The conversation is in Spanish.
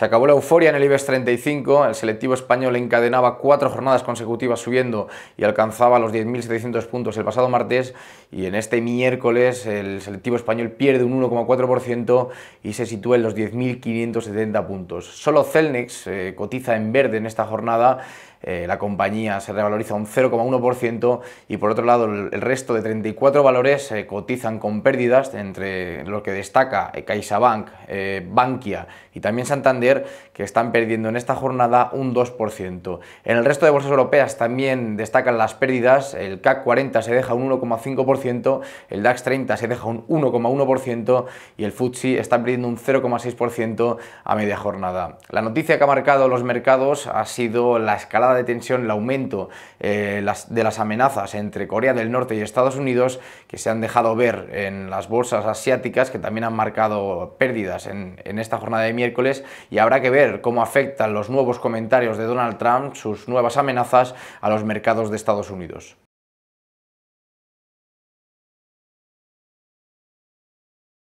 Se acabó la euforia en el IBEX 35, el selectivo español encadenaba cuatro jornadas consecutivas subiendo y alcanzaba los 10.700 puntos el pasado martes y en este miércoles el selectivo español pierde un 1,4% y se sitúa en los 10.570 puntos. Solo Celnex eh, cotiza en verde en esta jornada, eh, la compañía se revaloriza un 0,1% y por otro lado el resto de 34 valores eh, cotizan con pérdidas entre lo que destaca CaixaBank, Bankia y también Santander que están perdiendo en esta jornada un 2%. En el resto de bolsas europeas también destacan las pérdidas, el CAC 40 se deja un 1,5%, el DAX 30 se deja un 1,1% y el FTSE está perdiendo un 0,6% a media jornada. La noticia que ha marcado los mercados ha sido la escalada de tensión, el aumento eh, de las amenazas entre Corea del Norte y Estados Unidos que se han dejado ver en las bolsas asiáticas que también han marcado pérdidas en, en esta jornada de miércoles y habrá que ver cómo afectan los nuevos comentarios de Donald Trump, sus nuevas amenazas a los mercados de Estados Unidos.